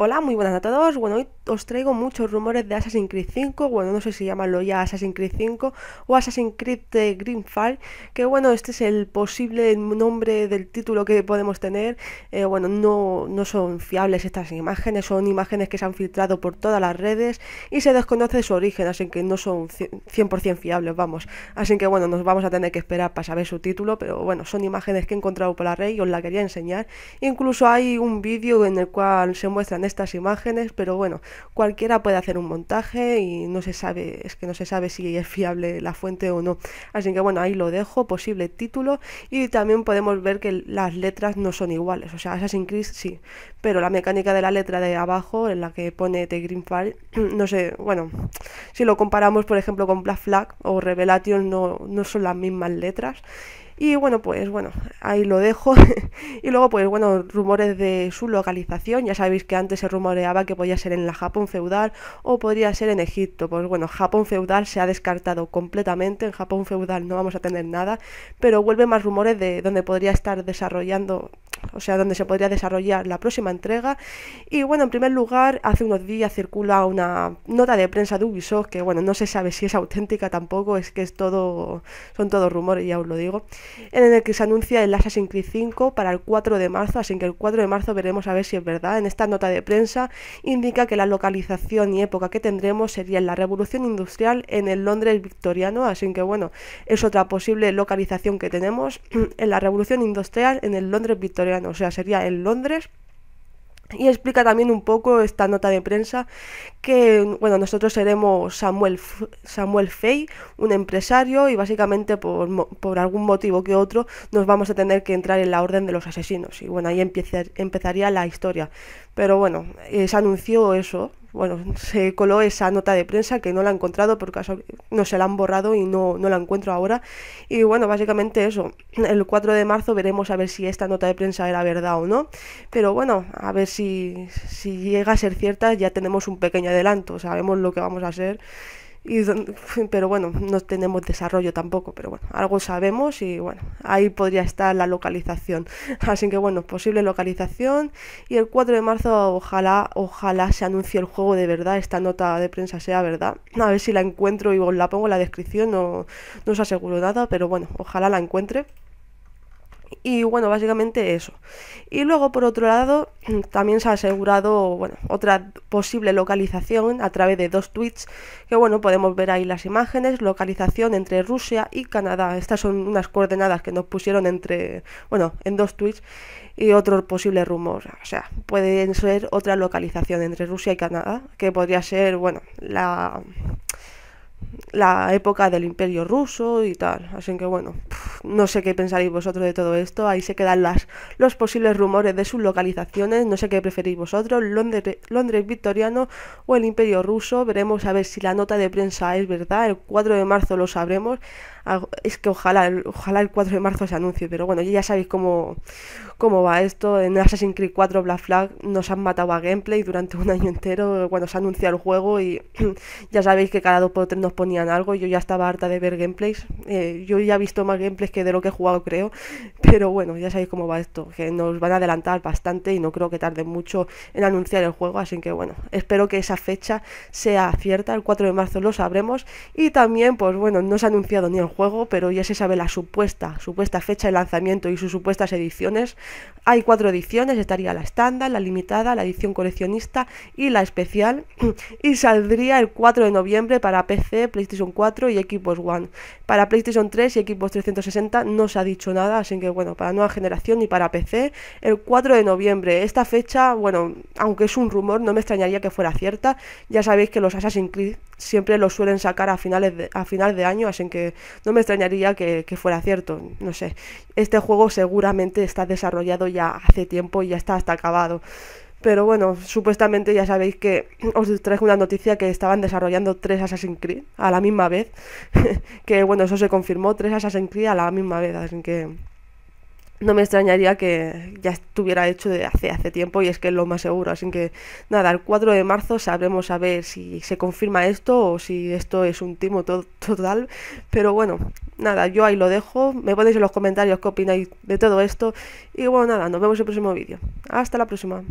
Hola, muy buenas a todos. Bueno, hoy os traigo muchos rumores de Assassin's Creed 5. Bueno, no sé si llamarlo ya Assassin's Creed 5 o Assassin's Creed green eh, Greenfall. Que bueno, este es el posible nombre del título que podemos tener. Eh, bueno, no, no son fiables estas imágenes, son imágenes que se han filtrado por todas las redes y se desconoce su origen, así que no son 100% fiables, vamos. Así que bueno, nos vamos a tener que esperar para saber su título, pero bueno, son imágenes que he encontrado por la red y os la quería enseñar. Incluso hay un vídeo en el cual se muestran estas imágenes, pero bueno, cualquiera puede hacer un montaje y no se sabe, es que no se sabe si es fiable la fuente o no. Así que bueno, ahí lo dejo, posible título y también podemos ver que las letras no son iguales, o sea, es Creed sí, pero la mecánica de la letra de abajo en la que pone The Green Fire, no sé, bueno, si lo comparamos por ejemplo con Black Flag o Revelation no, no son las mismas letras y bueno, pues bueno, ahí lo dejo. y luego, pues bueno, rumores de su localización. Ya sabéis que antes se rumoreaba que podía ser en la Japón feudal o podría ser en Egipto. Pues bueno, Japón feudal se ha descartado completamente. En Japón feudal no vamos a tener nada. Pero vuelven más rumores de dónde podría estar desarrollando o sea, donde se podría desarrollar la próxima entrega. Y bueno, en primer lugar, hace unos días circula una nota de prensa de Ubisoft que, bueno, no se sabe si es auténtica tampoco, es que es todo, son todos rumores, ya os lo digo, en el que se anuncia el Assassin's Creed 5 para el 4 de marzo, así que el 4 de marzo veremos a ver si es verdad. En esta nota de prensa indica que la localización y época que tendremos sería en la Revolución Industrial en el Londres victoriano, así que bueno, es otra posible localización que tenemos en la Revolución Industrial en el Londres victoriano o sea, sería en Londres. Y explica también un poco esta nota de prensa que, bueno, nosotros seremos Samuel, Samuel un empresario, y básicamente por, por, algún motivo que otro nos vamos a tener que entrar en la orden de los asesinos. Y bueno, ahí empezaría la historia. Pero bueno, eh, se anunció eso, bueno, se coló esa nota de prensa que no la he encontrado por caso no se la han borrado y no, la encuentro ahora. Y bueno, básicamente eso, el 4 de marzo veremos a ver si esta nota de prensa era verdad o no, pero bueno, a ver si, si llega a ser cierta, ya tenemos un pequeño adelanto, sabemos lo que vamos a hacer pero bueno, no tenemos desarrollo tampoco, pero bueno, algo sabemos y bueno, ahí podría estar la localización. Así que bueno, posible localización y el 4 de marzo ojalá, ojalá se anuncie el juego de verdad, esta nota de prensa sea verdad. A ver si la encuentro y os la pongo en la descripción, no, no os aseguro nada, pero bueno, ojalá la encuentre. Y bueno, básicamente eso. Y luego, por otro lado, también se ha asegurado bueno, otra posible localización a través de dos tweets, que bueno, podemos ver ahí las imágenes, localización entre Rusia y Canadá. Estas son unas coordenadas que nos pusieron entre, bueno, en dos tweets y otro posible rumor. O sea, pueden ser otra localización entre Rusia y Canadá, que podría ser, bueno, la la época del imperio ruso y tal. Así que bueno, no sé qué pensaréis vosotros de todo esto. Ahí se quedan las, los posibles rumores de sus localizaciones. No sé qué preferís vosotros, Londres, Londres victoriano o el Imperio ruso. Veremos a ver si la nota de prensa es verdad. El 4 de marzo lo sabremos. Es que ojalá, ojalá el 4 de marzo se anuncie, pero bueno, ya sabéis cómo, cómo va esto. En Assassin's Creed 4 Black Flag nos han matado a gameplay durante un año entero cuando se anuncia el juego y ya sabéis que cada dos por tres nos ponían algo. Yo ya estaba harta de ver gameplays. Eh, yo ya he visto más gameplays que de lo que he jugado, creo. Pero bueno, ya sabéis cómo va esto. Que nos van a adelantar bastante y no creo que tarde mucho en anunciar el juego. Así que bueno, espero que esa fecha sea cierta. El 4 de marzo lo sabremos. Y también, pues bueno, no se ha anunciado ni el juego, pero ya se sabe la supuesta, supuesta fecha de lanzamiento y sus supuestas ediciones. Hay cuatro ediciones, estaría la estándar, la limitada, la edición coleccionista y la especial. Y saldría el 4 de noviembre para PC, PlayStation 4 y equipos One. Para PlayStation 3 y equipos 360 no se ha dicho nada, así que bueno, para nueva generación y para PC, el 4 de noviembre. Esta fecha, bueno, aunque es un rumor, no me extrañaría que fuera cierta. Ya sabéis que los Assassin's Creed siempre los suelen sacar a finales de, final de año, así que no me extrañaría que fuera cierto. No sé. Este juego seguramente está desarrollado ya hace tiempo y ya está hasta acabado. Pero bueno, supuestamente ya sabéis que os traigo una noticia que estaban desarrollando tres Assassin's Creed a la misma vez. que bueno, eso se confirmó, tres Assassin's Creed a la misma vez. Así que no me extrañaría que ya estuviera hecho de hace, hace tiempo y es que es lo más seguro. Así que nada, el 4 de marzo sabremos a ver si se confirma esto o si esto es un timo total. Pero bueno, nada, yo ahí lo dejo. Me ponéis en los comentarios qué opináis de todo esto. Y bueno, nada, nos vemos en el próximo vídeo. Hasta la próxima.